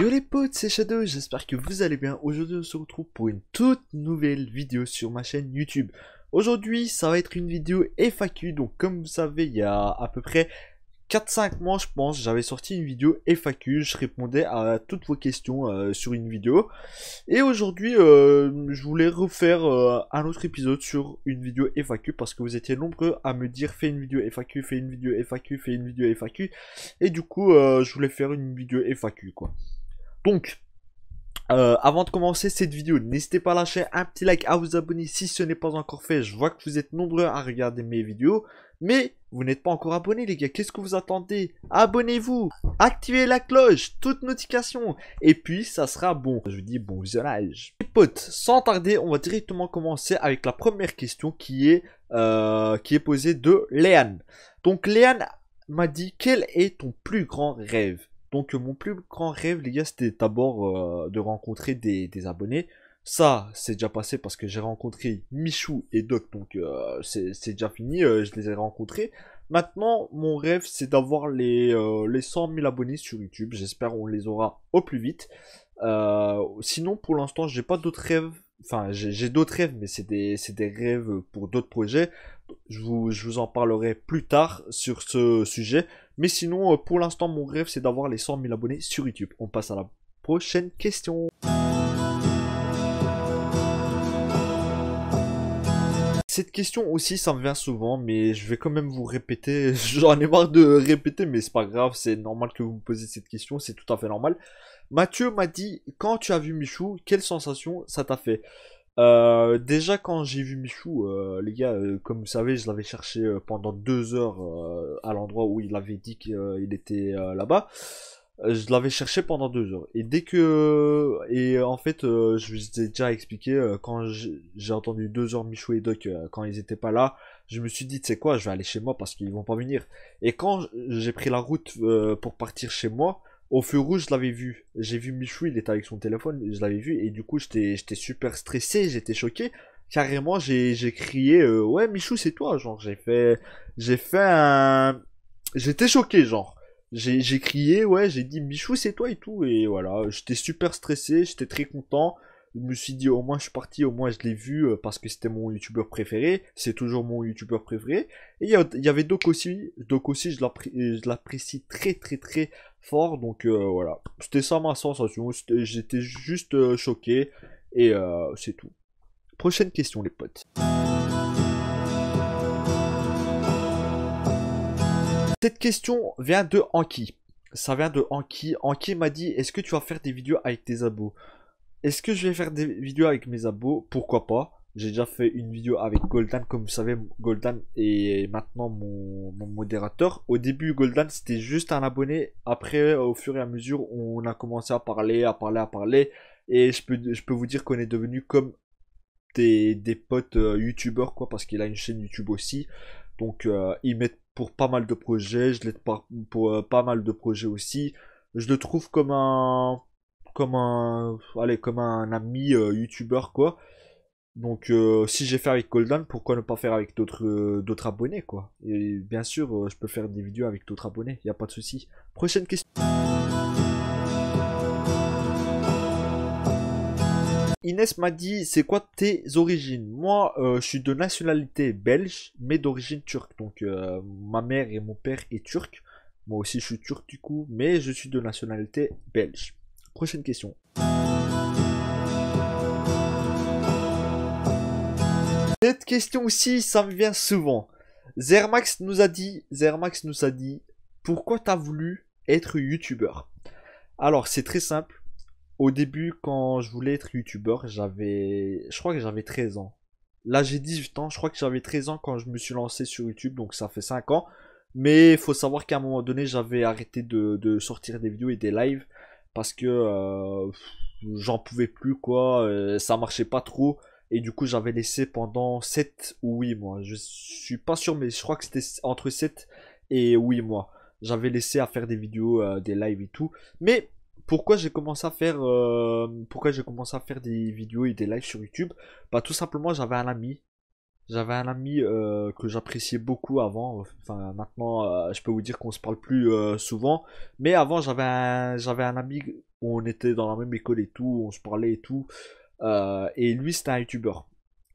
Yo les potes, c'est Shadow, j'espère que vous allez bien. Aujourd'hui, on se retrouve pour une toute nouvelle vidéo sur ma chaîne YouTube. Aujourd'hui, ça va être une vidéo FAQ. Donc, comme vous savez, il y a à peu près 4-5 mois, je pense, j'avais sorti une vidéo FAQ. Je répondais à toutes vos questions euh, sur une vidéo. Et aujourd'hui, euh, je voulais refaire euh, un autre épisode sur une vidéo FAQ parce que vous étiez nombreux à me dire fais une vidéo FAQ, fais une vidéo FAQ, fais une vidéo FAQ. Et du coup, je voulais faire une vidéo FAQ, quoi. Donc, euh, avant de commencer cette vidéo, n'hésitez pas à lâcher un petit like, à vous abonner si ce n'est pas encore fait. Je vois que vous êtes nombreux à regarder mes vidéos, mais vous n'êtes pas encore abonné les gars. Qu'est-ce que vous attendez Abonnez-vous, activez la cloche, toute notification, et puis ça sera bon. Je vous dis bon visionnage. Mes potes, sans tarder, on va directement commencer avec la première question qui est, euh, qui est posée de Léane. Donc Léane m'a dit quel est ton plus grand rêve donc mon plus grand rêve, les gars, c'était d'abord euh, de rencontrer des, abonnés. Ça, c'est déjà passé parce que j'ai rencontré Michou et Doc, donc euh, c'est déjà fini, euh, je les ai rencontrés. Maintenant, mon rêve, c'est d'avoir les, les 100 000 abonnés sur YouTube. J'espère on les aura au plus vite. sinon, pour l'instant, j'ai pas d'autres rêves enfin j'ai d'autres rêves mais c'est des, rêves pour d'autres projets je vous, je vous, en parlerai plus tard sur ce sujet mais sinon, euh, pour l'instant, mon rêve, c'est d'avoir les 100 000 abonnés sur YouTube. On passe à la prochaine question. Cette question aussi, ça me vient souvent, mais je vais quand même vous répéter. J'en ai marre de répéter, mais c'est pas grave, c'est normal que vous me posiez cette question, c'est tout à fait normal. Mathieu m'a dit, quand tu as vu Michou, quelle sensation ça t'a fait euh, déjà quand j'ai vu Michou, euh, les gars, euh, comme vous savez, je l'avais cherché pendant deux heures à l'endroit où il avait dit qu'il était là-bas. Je l'avais cherché pendant deux heures. Et dès que... Et en fait, je vous ai déjà expliqué, quand j'ai entendu deux heures Michou et Doc, quand ils étaient pas là, je me suis dit, c'est quoi, je vais aller chez moi parce qu'ils vont pas venir. Et quand j'ai pris la route pour partir chez moi, au feu rouge, je l'avais vu. J'ai vu Michou, il était avec son téléphone, je l'avais vu, et du coup, j'étais super stressé, j'étais choqué. Carrément, j'ai crié euh, Ouais, Michou, c'est toi. Genre, j'ai fait. J'ai fait un. J'étais choqué, genre. J'ai crié, ouais, j'ai dit Michou, c'est toi et tout. Et voilà, j'étais super stressé, j'étais très content. Je me suis dit, au moins je suis parti, au moins je l'ai vu euh, parce que c'était mon youtubeur préféré. C'est toujours mon youtubeur préféré. Et il y, y, avait Doc aussi. Doc aussi, je l'apprécie très, très, très fort. Donc euh, voilà, c'était ça ma sensation. J'étais juste euh, choqué et euh, c'est tout. Prochaine question les potes. Cette question vient de Anki. Ça vient de Anki. Anki m'a dit Est-ce que tu vas faire des vidéos avec tes abos Est-ce que je vais faire des vidéos avec mes abos Pourquoi pas j'ai déjà fait une vidéo avec Goldan, comme vous savez, Goldan est maintenant mon, modérateur. Au début, Goldan, c'était juste un abonné. Après, euh, au fur et à mesure, on a commencé à parler, à parler, à parler. Et je peux, je peux vous dire qu'on est devenu comme des, potes euh, youtubeurs, quoi, parce qu'il a une chaîne YouTube aussi. Donc, euh, il m'aide pour pas mal de projets, je l'aide pour, pas mal de projets aussi. Je le trouve comme un comme un allez comme un ami youtubeur quoi donc euh, si j'ai fait avec Golden, pourquoi ne pas faire avec d'autres euh, abonnés quoi Et bien sûr, euh, je peux faire des vidéos avec d'autres abonnés, il n'y a pas de souci. Prochaine question. Inès m'a dit c'est quoi tes origines Moi je suis de nationalité belge mais d'origine turque. Donc ma mère et mon père est turc. Moi aussi je suis turc du coup mais je suis de nationalité belge. Prochaine question. Cette question aussi, ça me vient souvent. Zermax nous a dit, Zermax nous a dit, pourquoi t'as voulu être youtubeur Alors c'est très simple. Au début, quand je voulais être youtubeur, j'avais, je crois que j'avais 13 ans. Là j'ai 18 ans, je crois que j'avais 13 ans quand je me suis lancé sur YouTube, donc ça fait 5 ans. Mais il faut savoir qu'à un moment donné, j'avais arrêté de, sortir des vidéos et des lives parce que euh, j'en pouvais plus quoi, euh, ça marchait pas trop. Et du coup, j'avais laissé pendant 7 ou 8 mois. Je suis pas sûr, mais je crois que c'était entre 7 et 8 mois. J'avais laissé à faire des vidéos, euh, des lives et tout. Mais pourquoi j'ai commencé à faire euh, pourquoi j'ai commencé à faire des vidéos et des lives sur YouTube Bah tout simplement, j'avais un ami j'avais un ami euh, que j'appréciais beaucoup avant. Enfin, maintenant, je peux vous dire qu'on se parle plus souvent. Mais avant, j'avais un, j'avais un ami où on était dans la même école et tout, on se parlait et tout. Euh, et lui, c'était un youtubeur.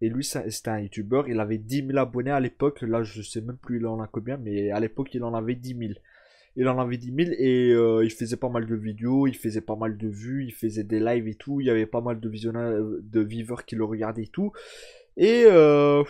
Et lui, c'était un youtubeur. Il avait 10 000 abonnés à l'époque. Là, je sais même plus il en a combien, mais à l'époque, il en avait 10 000. Il en avait 10 000 et euh, il faisait pas mal de vidéos, il faisait pas mal de vues, il faisait des lives et tout. Il y avait pas mal de visionnaires, de viveurs qui le regardaient et tout. Et euh,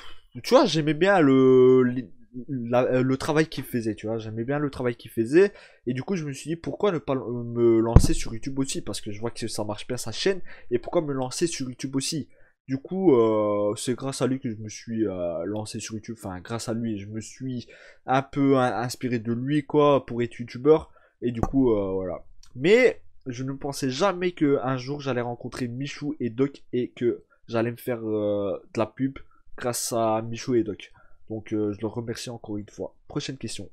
tu vois, j'aimais bien le, euh, le travail qu'il faisait, tu vois. J'aimais bien le travail qu'il faisait. Et du coup, je me suis dit, pourquoi ne pas me lancer sur YouTube aussi Parce que je vois que ça marche bien sa chaîne. Et pourquoi me lancer sur YouTube aussi Du coup, euh, c'est grâce à lui que je me suis euh, lancé sur YouTube. Enfin, grâce à lui, je me suis un peu inspiré de lui, quoi, pour être YouTubeur. Et du coup, voilà. Mais je ne pensais jamais qu'un jour, j'allais rencontrer Michou et Doc et que j'allais me faire de la pub grâce à Michou et Doc. Donc euh, je le remercie encore une fois. Prochaine question.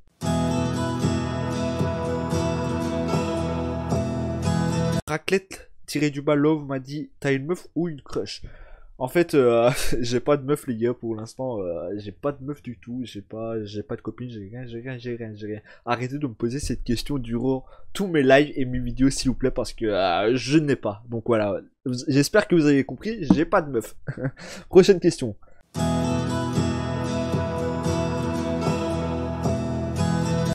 Raclette tiré du bas m'a dit T'as une meuf ou une crush En fait, euh, j'ai pas de meuf, les gars, pour l'instant. Euh, j'ai pas de meuf du tout. J'ai pas, j'ai pas de copine. J'ai rien, j'ai rien, j'ai rien, Arrêtez de me poser cette question durant tous mes lives et mes vidéos, s'il vous plaît, parce que je n'ai pas. Donc voilà. J'espère que vous avez compris. J'ai pas de meuf. Prochaine question.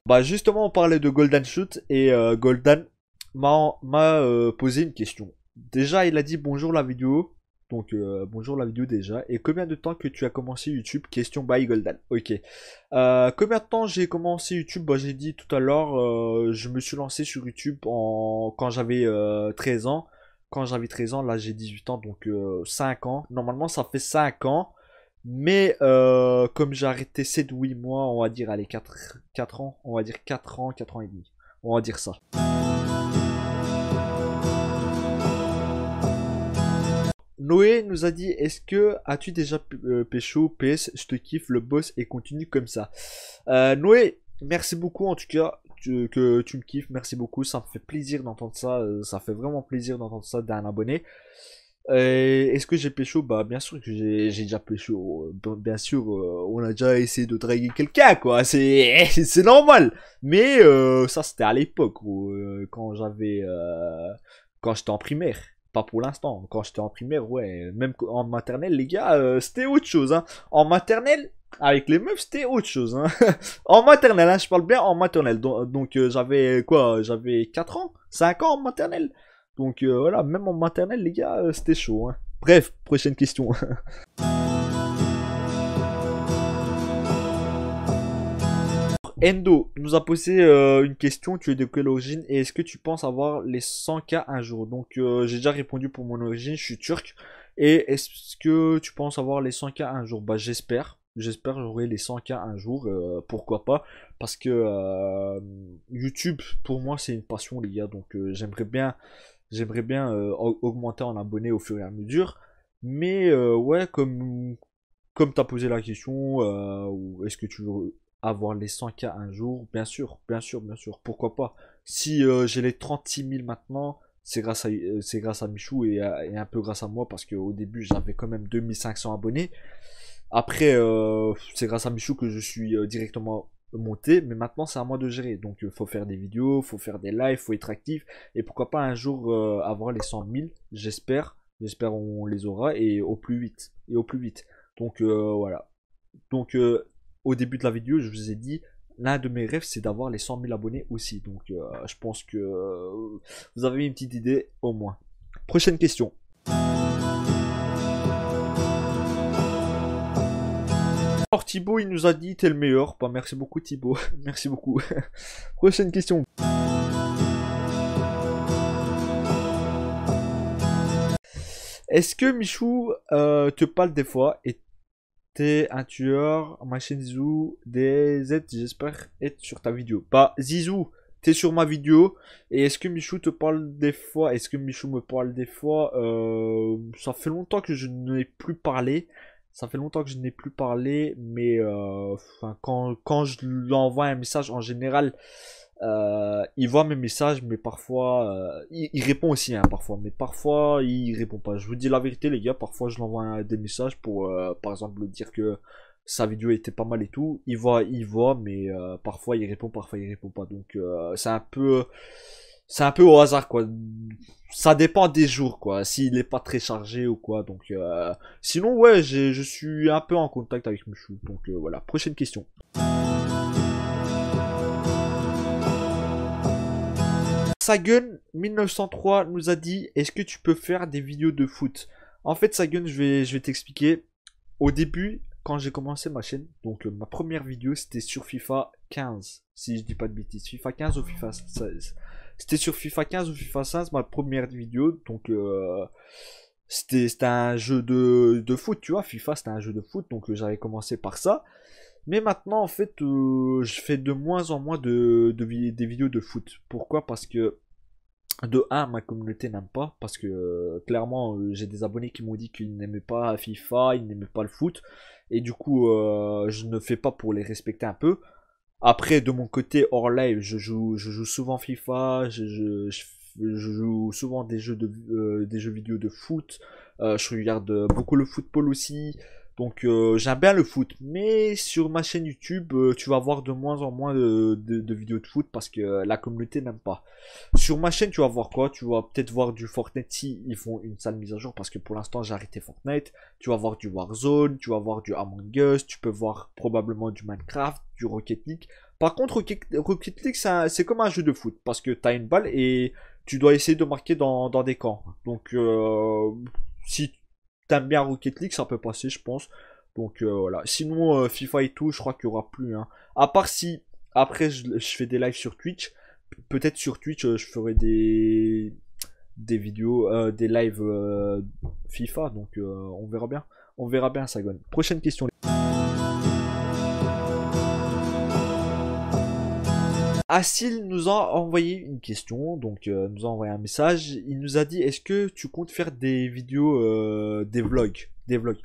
Bah justement, on parlait de Golden Shoot et euh, Golden m'a euh, posé une question. Déjà, il a dit bonjour la vidéo. Donc euh, bonjour la vidéo déjà. Et combien de temps que tu as commencé YouTube Question by Golden. Ok. combien de temps j'ai commencé YouTube bah, J'ai dit tout à l'heure, je me suis lancé sur YouTube en... quand j'avais 13 ans. Quand j'avais 13 ans, là j'ai 18 ans, donc 5 ans. Normalement ça fait 5 ans. Mais euh, comme j'ai arrêté 7 8 mois, on va dire allez 4, ans, on va dire 4 ans, 4 ans et demi. On va dire ça. Noé nous a dit Est-ce que as-tu déjà euh, pécho PS Je te kiffe, le boss et continue comme ça. Euh, Noé, merci beaucoup en tout cas que tu me kiffes. Merci beaucoup, ça me fait plaisir d'entendre ça. ça fait vraiment plaisir d'entendre ça d'un abonné. Est-ce que j'ai pécho Bah bien sûr que j'ai déjà pécho. Euh, bien sûr, euh, on a déjà essayé de draguer quelqu'un, quoi. C'est c'est normal. Mais euh, ça c'était à l'époque euh, quand j'avais quand j'étais en primaire. Pas pour l'instant. Quand j'étais en primaire, ouais. Même en maternelle, les gars, c'était autre chose. Hein. En maternelle, avec les meufs, c'était autre chose. Hein. en maternelle, hein, je parle bien en maternelle. Donc, donc j'avais quoi J'avais 4 ans 5 ans en maternelle donc euh, voilà, même en maternelle, les gars, euh, c'était chaud. Hein. Bref, prochaine question. Endo nous a posé euh, une question, tu es de quelle origine et est-ce que tu penses avoir les 100K un jour Donc j'ai déjà répondu pour mon origine, je suis turc. Et est-ce que tu penses avoir les 100K un jour Bah j'espère, J'espère j'aurai les 100K un jour, pourquoi pas, parce que YouTube pour moi c'est une passion les gars, donc j'aimerais bien J'aimerais bien euh, augmenter en abonnés au fur et à mesure. Mais euh, ouais, comme, comme tu as posé la question, euh, est-ce que tu veux avoir les 100K un jour Bien sûr, bien sûr, bien sûr. Pourquoi pas Si j'ai les 36 000 maintenant, c'est grâce à, grâce à Michou et, et, un peu grâce à moi parce qu'au début j'avais quand même 2500 abonnés. Après, c'est grâce à Michou que je suis directement monter, mais maintenant c'est à moi de gérer. Donc il euh, faut faire des vidéos, faut faire des lives, faut être actif, et pourquoi pas un jour euh, avoir les 100 000, j'espère, j'espère on les aura, et au plus vite, et au plus vite. Donc euh, voilà. Donc au début de la vidéo, je vous ai dit, l'un de mes rêves c'est d'avoir les 100 000 abonnés aussi, donc je pense que vous avez une petite idée au moins. Prochaine question. Thibaut, il nous a dit t'es le meilleur. Bah, merci beaucoup Thibaut. merci beaucoup. Prochaine question. Est-ce que Michou euh, te parle des fois et t'es un tueur Machine Zizou DZ, j'espère être sur ta vidéo. Bah Zizou, t'es sur ma vidéo. Et est-ce que Michou te parle des fois Est-ce que Michou me parle des fois euh, Ça fait longtemps que je n'ai plus parlé. Ça fait longtemps que je n'ai plus parlé, mais euh, quand, quand je l'envoie un message, en général, euh, il voit mes messages, mais parfois, euh, il, répond aussi, hein, parfois, mais parfois, il répond pas. Je vous dis la vérité, les gars, parfois, je l'envoie des messages pour, par exemple, dire que sa vidéo était pas mal et tout. Il voit, il voit, mais parfois, il répond, parfois, il répond pas. Donc, c'est un peu c'est un peu au hasard quoi. Ça dépend des jours quoi, s'il n'est pas très chargé ou quoi. Donc euh, sinon ouais, je suis un peu en contact avec Mushu, Donc euh, voilà, prochaine question. Sagun 1903 nous a dit est-ce que tu peux faire des vidéos de foot En fait Sagun, je vais je vais t'expliquer. Au début, quand j'ai commencé ma chaîne, donc euh, ma première vidéo c'était sur FIFA 15, si je dis pas de bêtises, FIFA 15 ou FIFA 16. C'était sur FIFA 15 ou FIFA 16, ma première vidéo. Donc, euh, c'était, un jeu de, foot, tu vois. FIFA, c'était un jeu de foot, donc euh, j'avais commencé par ça. Mais maintenant, en fait, euh, je fais de moins en moins de, des vidéos de foot. Pourquoi Parce que, de 1, ma communauté n'aime pas. Parce que, clairement, j'ai des abonnés qui m'ont dit qu'ils n'aimaient pas FIFA, ils n'aimaient pas le foot. Et du coup, je ne fais pas pour les respecter un peu. Après, de mon côté, hors live, je joue, je joue souvent FIFA, je, joue souvent des jeux, de, euh, des jeux vidéo de foot, euh, je regarde beaucoup le football aussi. Donc euh, j'aime bien le foot, mais sur ma chaîne YouTube, euh, tu vas voir de moins en moins de, de, vidéos de foot parce que la communauté n'aime pas. Sur ma chaîne, tu vas voir quoi Tu vas peut-être voir du Fortnite si ils font une sale mise à jour parce que pour l'instant j'ai arrêté Fortnite. Tu vas voir du Warzone, tu vas voir du Among Us, tu peux voir probablement du Minecraft, du Rocket League. Par contre, Rocket League, c'est comme un jeu de foot parce que tu as une balle et tu dois essayer de marquer dans, dans des camps. Donc euh, si t'aimes bien Rocket League, ça peut passer, je pense. Donc euh, voilà. Sinon, euh, FIFA et tout, je crois qu'il n'y aura plus. Hein. À part si après je, fais des lives sur Twitch. Peut-être sur Twitch, euh, je ferai des des vidéos, des lives FIFA. Donc on verra bien. On verra bien, donne. Prochaine question. Asil ah, nous a envoyé une question, donc euh, nous a envoyé un message. Il nous a dit est-ce que tu comptes faire des vidéos, euh, des vlogs, des vlogs.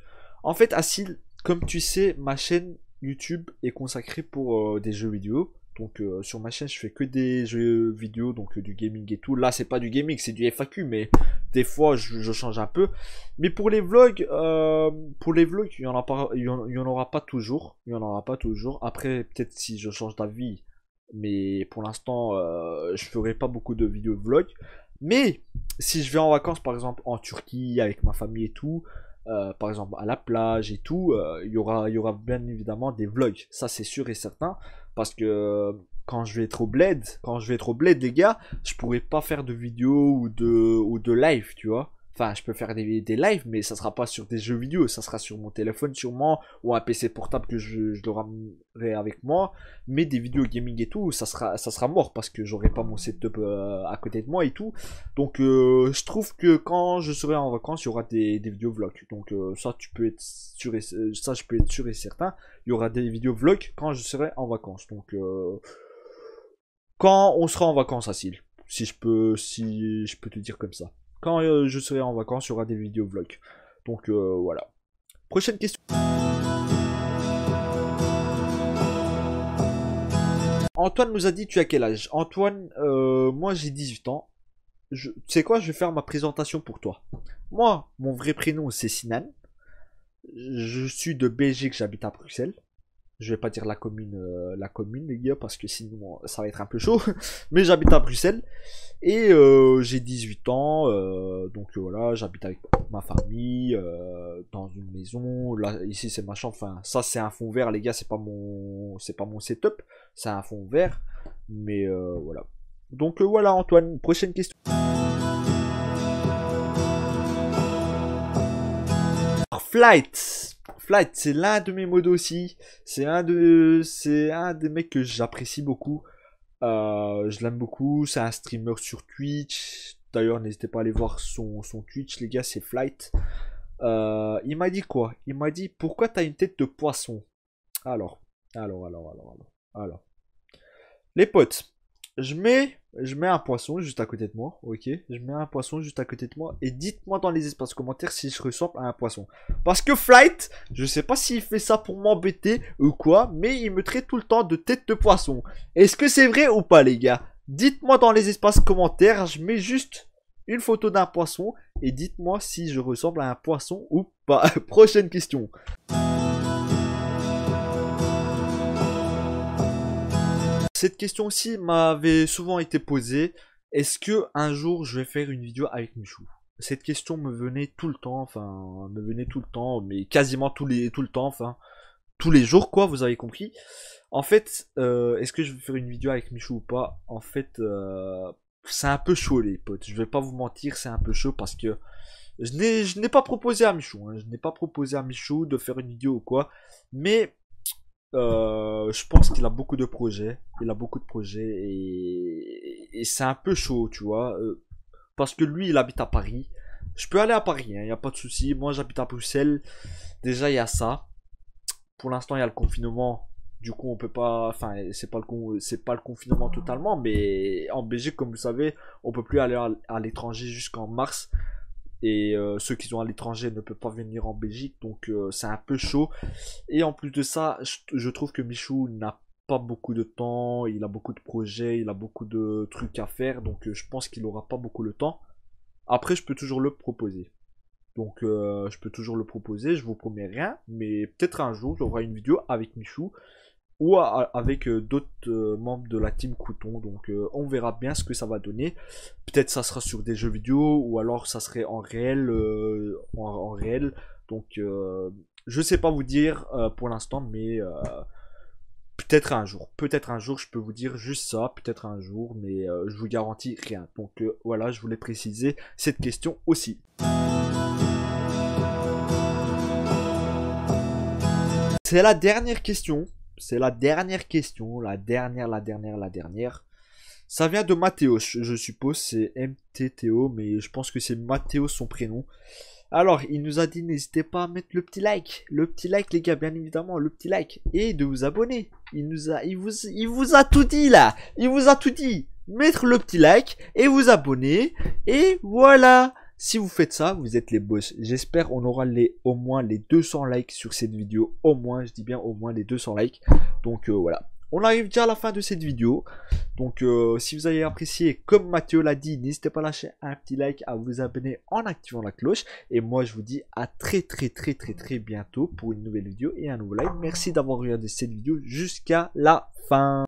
En fait, Assil, ah, comme tu sais, ma chaîne YouTube est consacrée pour euh, des jeux vidéo. Donc sur ma chaîne, je fais que des jeux vidéo, donc du gaming et tout. Là, c'est pas du gaming, c'est du FAQ, mais des fois, je, change un peu. Mais pour les vlogs, pour les vlogs, il y en, pas, aura pas toujours. Il y en aura pas toujours. Après, peut-être si je change d'avis mais pour l'instant, euh, je ferai pas beaucoup de vidéos vlog. Mais si je vais en vacances, par exemple en Turquie avec ma famille et tout, euh, par exemple à la plage et tout, euh, il y, aura, y aura bien évidemment des vlogs. Ça, c'est sûr et certain. Parce que quand je vais être au bled, quand je vais être au bled, les gars, je pourrai pas faire de vidéos ou de, ou de live, tu vois je peux faire des, des, lives, mais ça sera pas sur des jeux vidéo, ça sera sur mon téléphone sûrement, ou un PC portable que je, je le avec moi. Mais des vidéos gaming et tout, ça sera, ça sera mort parce que j'aurai pas mon setup euh, à côté de moi et tout. Donc, euh, je trouve que quand je serai en vacances, il y aura des, des vidéos vlogs. Donc, euh, ça, tu peux être sûr et, ça, je peux être sûr et certain. Il y aura des vidéos vlogs quand je serai en vacances. Donc, quand on sera en vacances à si je peux, si je peux te dire comme ça. Quand euh, je serai en vacances, il y aura des vidéos vlog. Donc euh, voilà. Prochaine question. Antoine nous a dit tu as quel âge Antoine, euh, moi j'ai 18 ans. Je, tu sais quoi, je vais faire ma présentation pour toi. Moi, mon vrai prénom c'est Sinan. Je suis de Belgique, j'habite à Bruxelles je vais pas dire la commune, euh, la commune les gars, parce que sinon ça va être un peu chaud. Mais j'habite à Bruxelles et euh, j'ai 18 ans, euh, donc voilà, j'habite avec ma famille dans une maison. Là, ici c'est ma chambre. Enfin, ça c'est un fond vert, les gars, c'est pas mon, c'est pas mon setup, c'est un fond vert. Mais voilà. Donc voilà, Antoine, prochaine question. Flight. Flight, c'est l'un de mes modos aussi. C'est un, de, c'est un des mecs que j'apprécie beaucoup. Euh, je l'aime beaucoup. C'est un streamer sur Twitch. D'ailleurs, n'hésitez pas à aller voir son, Twitch, les gars, c'est Flight. Euh, il m'a dit quoi Il m'a dit Pourquoi t'as une tête de poisson alors, alors, alors, alors, alors, alors. Les potes, je mets, je mets un poisson juste à côté de moi, ok Je mets un poisson juste à côté de moi et dites-moi dans les espaces commentaires si je ressemble à un poisson. Parce que Flight, je sais pas s'il fait ça pour m'embêter ou quoi, mais il me traite tout le temps de tête de poisson. Est-ce que c'est vrai ou pas les gars Dites-moi dans les espaces commentaires, je mets juste une photo d'un poisson et dites-moi si je ressemble à un poisson ou pas. Prochaine question. Cette question aussi m'avait souvent été posée. Est-ce que un jour je vais faire une vidéo avec Michou Cette question me venait tout le temps, enfin me venait tout le temps, mais quasiment tous les tout le temps, enfin tous les jours quoi, vous avez compris. En fait, euh, est-ce que je vais faire une vidéo avec Michou ou pas En fait, euh, c'est un peu chaud les potes. Je vais pas vous mentir, c'est un peu chaud parce que je n'ai pas proposé à Michou, hein. je n'ai pas proposé à Michou de faire une vidéo ou quoi, mais euh, je pense qu'il a beaucoup de projets. Il a beaucoup de projets et, c'est un peu chaud, tu vois. Euh, parce que lui, il habite à Paris. Je peux aller à Paris, il hein, n'y a pas de souci. Moi, j'habite à Bruxelles. Déjà, il y a ça. Pour l'instant, il y a le confinement. Du coup, on peut pas. Enfin, c'est pas le c'est pas le confinement totalement, mais en Belgique, comme vous savez, on peut plus aller à l'étranger jusqu'en mars et euh, ceux qui sont à l'étranger ne peuvent pas venir en Belgique, donc euh, c'est un peu chaud. Et en plus de ça, je, trouve que Michou n'a pas beaucoup de temps, il a beaucoup de projets, il a beaucoup de trucs à faire, donc euh, je pense qu'il n'aura pas beaucoup de temps. Après, je peux toujours le proposer. Donc je peux toujours le proposer, je vous promets rien, mais peut-être un jour, j'aurai une vidéo avec Michou ou avec euh, d'autres euh, membres de la team Couton. Donc euh, on verra bien ce que ça va donner. Peut-être ça sera sur des jeux vidéo ou alors ça serait en réel. En, réel. Donc je ne sais pas vous dire pour l'instant, mais peut-être un jour, peut-être un jour, je peux vous dire juste ça, peut-être un jour, mais je vous garantis rien. Donc voilà, je voulais préciser cette question aussi. C'est la dernière question c'est la dernière question, la dernière, la dernière, la dernière. Ça vient de Mathéo, je suppose, c'est MTTO, mais je pense que c'est Mathéo son prénom. Alors, il nous a dit n'hésitez pas à mettre le petit like, le petit like les gars, bien évidemment, le petit like et de vous abonner. Il nous a il vous il vous a tout dit là. Il vous a tout dit. Mettre le petit like et vous abonner et voilà. Si vous faites ça, vous êtes les boss. J'espère qu'on aura les, au moins les 200 likes sur cette vidéo. Au moins, je dis bien au moins les 200 likes. Donc euh, voilà. On arrive déjà à la fin de cette vidéo. Donc euh, si vous avez apprécié, comme Mathieu l'a dit, n'hésitez pas à lâcher un petit like, à vous abonner en activant la cloche. Et moi je vous dis à très très très très très bientôt pour une nouvelle vidéo et un nouveau like. Merci d'avoir regardé cette vidéo jusqu'à la fin.